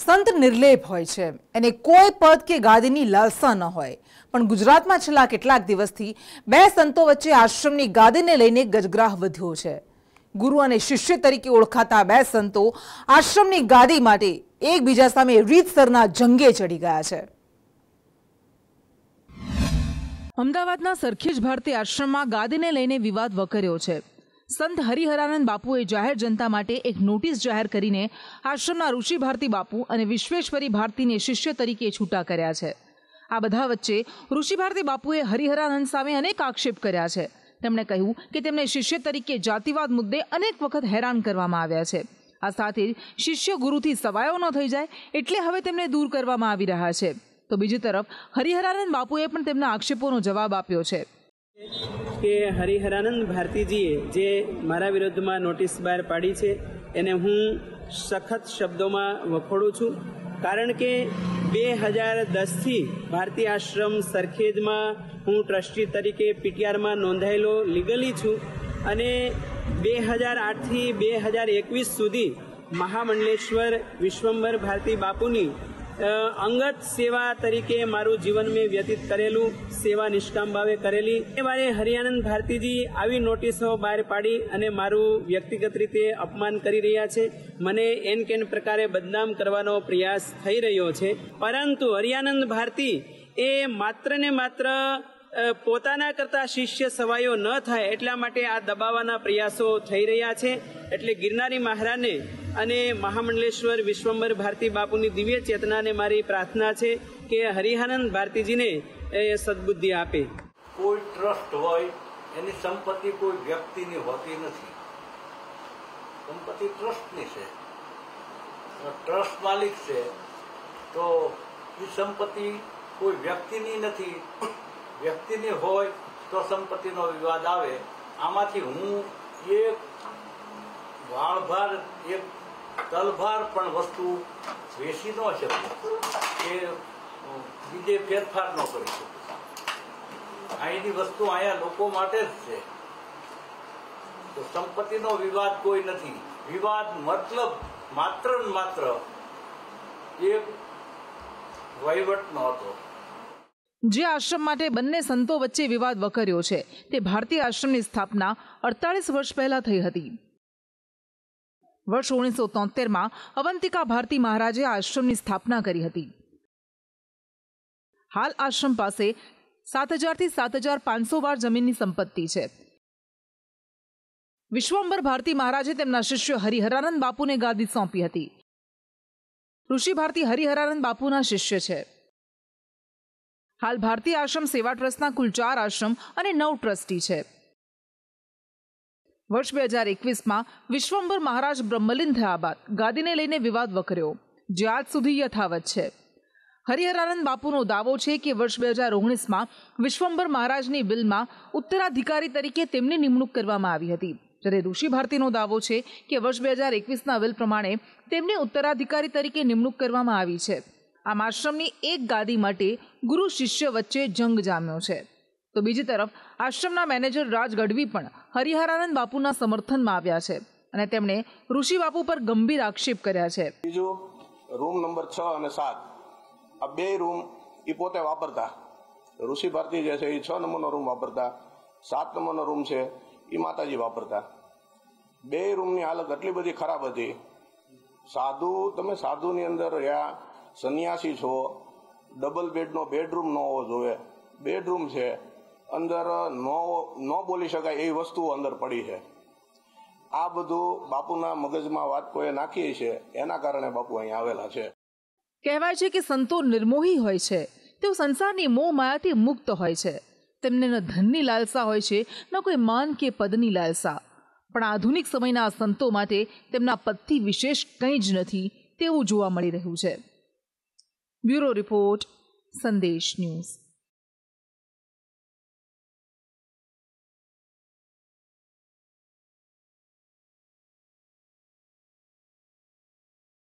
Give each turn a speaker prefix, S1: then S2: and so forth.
S1: સંત નિર્લેપ હોય છે એને કોઈ પદ કે ગાદીની લાલસા ન હોય પણ ગુજરાતમાં છેલ્લા કેટલાક દિવસથી બે સંતો વચ્ચે આશ્રમની ગાદીને લઈને ગજગ્રાહ વધ્યો છે ગુરુ અને શિષ્ય તરીકે ઓળખાતા બે સંતો આશ્રમની ગાદી માટે એકબીજા સામે રીતસરના જંગે ચડી ગયા છે અમદાવાદના સરખેજ ભારતી આશ્રમમાં ગાદીને લઈને વિવાદ વકર્યો છે સંત હરિહરાનંદ બાપુએ જાહેર જનતા માટે એક નોટિસ જાહેર કરીને આશ્રમના ઋષિ ભારતી બાપુ અને વિશ્વેશ્વરી ભારતીને શિષ્ય તરીકે છૂટા કર્યા છે આ બધા વચ્ચે ઋષિ ભારતી બાપુએ હરિહરાનંદ સામે અનેક આક્ષેપ કર્યા છે તેમણે કહ્યું કે તેમને શિષ્ય તરીકે જાતિવાદ મુદ્દે અનેક વખત હેરાન કરવામાં આવ્યા છે આ સાથે જ શિષ્ય ગુરુથી સવાયો ન થઈ જાય એટલે હવે તેમને દૂર કરવામાં આવી રહ્યા છે તો બીજી તરફ હરિહરાનંદ બાપુએ પણ તેમના આક્ષેપોનો જવાબ આપ્યો છે
S2: કે હરિહરાનંદ ભારતીજીએ જે મારા વિરોધમાં નોટિસ બહાર પાડી છે એને હું સખત શબ્દોમાં વખોડું છું કારણ કે બે હજાર દસથી ભારતીય આશ્રમ સરખેજમાં હું ટ્રસ્ટી તરીકે પીટીઆરમાં નોંધાયેલો લીગલી છું અને બે હજાર આઠથી બે હજાર એકવીસ સુધી મહામંડલેશ્વર વિશ્વંભર ભારતી બાપુની અંગત સેવા તરીકે મારું જીવન મેં વ્યતીત કરેલું સેવા નિષ્કામ ભાવે કરેલી એ મારે હરિયાનંદ ભારતીજી આવી નોટિસો બહાર પાડી અને મારું વ્યક્તિગત રીતે અપમાન કરી રહ્યા છે મને એન કેન પ્રકારે બદનામ કરવાનો પ્રયાસ થઈ રહ્યો છે પરંતુ હરિયાનંદ ભારતી એ માત્ર ને માત્ર પોતાના કરતાં શિષ્ય સવાયો ન થાય એટલા માટે આ દબાવવાના પ્રયાસો થઈ રહ્યા છે એટલે ગિરનારી મહારાજને અને મહામંડલેશ્વર વિશ્વંભર ભારતી બાપુની દિવ્ય ચેતનાને મારી પ્રાર્થના છે કે હરિહાનંદ ભારતીજીને એ સદબુદ્ધિ આપે
S3: કોઈ ટ્રસ્ટ હોય એની સંપત્તિ કોઈ વ્યક્તિની હોતી નથી સંપત્તિ ટ્રસ્ટની છે ટ્રસ્ટ માલિક છે તો એ સંપત્તિ કોઈ વ્યક્તિની નથી વ્યક્તિની હોય તો સંપત્તિનો વિવાદ આવે આમાંથી હું એક વાળભાર એક તલભાર પણ વસ્તુ વેસી ન શકે કે બીજે ફેરફાર ન કરી શકે અહીંની વસ્તુ અહીંયા લોકો માટે જ છે તો સંપત્તિનો વિવાદ કોઈ નથી વિવાદ મતલબ માત્ર ને માત્ર એક નો હતો
S1: જે આશ્રમ માટે બંને સંતો વચ્ચે વિવાદ વકર્યો છે તે ભારતીય આશ્રમની સ્થાપના અડતાલીસ વર્ષ પહેલા થઈ હતી વર્ષ ઓગણીસો તોતેરમાં અવંતિકા ભારતી મહારાજે આશ્રમની સ્થાપના કરી હતી હાલ આશ્રમ પાસે સાત હજારથી સાત હજાર પાંચસો વાર જમીનની સંપત્તિ છે વિશ્વંબર ભારતી મહારાજે તેમના શિષ્ય હરિહરાનંદ બાપુને ગાદી સોંપી હતી ઋષિ ભારતી હરિહરાનંદ બાપુના શિષ્ય છે હાલ ભારતીય આશ્રમ સેવા ટ્રસ્ટના કુલ ચાર આશ્રમ અને નવ ટ્રસ્ટી છે વર્ષ બે હજાર એકવીસમાં વિશ્વંભર મહારાજ બ્રહ્મલિન થયા બાદ ગાદીને લઈને વિવાદ વકર્યો જે આજ સુધી યથાવત છે હરિહરાનંદ બાપુનો દાવો છે કે વર્ષ બે હજાર ઓગણીસમાં વિશ્વંભર મહારાજની બિલમાં ઉત્તરાધિકારી તરીકે તેમની નિમણૂક કરવામાં આવી હતી જ્યારે ઋષિ ભારતીનો દાવો છે કે વર્ષ બે હજાર એકવીસના બિલ પ્રમાણે તેમની ઉત્તરાધિકારી તરીકે નિમણૂક કરવામાં આવી છે આમ આશ્રમની એક ગાદી માટે ગુરુ શિષ્ય વચ્ચે જંગ જામ્યો છે તો બીજી તરફ આશ્રમના મેનેજર રાજ ગઢવી પણ હરિહરાનંદ બાપુના સમર્થનમાં આવ્યા છે અને તેમણે ઋષિ બાપુ પર ગંભીર આક્ષેપ કર્યા છે
S4: બીજો રૂમ નંબર છ અને સાત આ બે રૂમ એ પોતે વાપરતા ઋષિ ભારતી જે છે એ છ નંબરનો રૂમ વાપરતા સાત નંબરનો રૂમ છે એ માતાજી વાપરતા બે રૂમની હાલત એટલી બધી ખરાબ હતી સાધુ તમે સાધુની અંદર રહ્યા સંન્યાસી છો ડબલ બેડનો બેડરૂમ ન હોવો જોઈએ બેડરૂમ છે અંદર નો ન બોલી શકાય એવી વસ્તુઓ અંદર પડી છે આ બધું બાપુના મગજમાં વાત વાતકોએ નાખી છે એના કારણે બાપુ અહીંયા આવેલા છે
S1: કહેવાય છે કે સંતો નિર્મોહી હોય છે તેઓ સંસારની મોહ માયાથી મુક્ત હોય છે તેમને ન ધનની લાલસા હોય છે ન કોઈ માન કે પદની લાલસા પણ આધુનિક સમયના સંતો માટે તેમના પદથી વિશેષ કંઈ જ નથી તેવું જોવા મળી રહ્યું છે બ્યુરો રિપોર્ટ સંદેશ ન્યૂઝ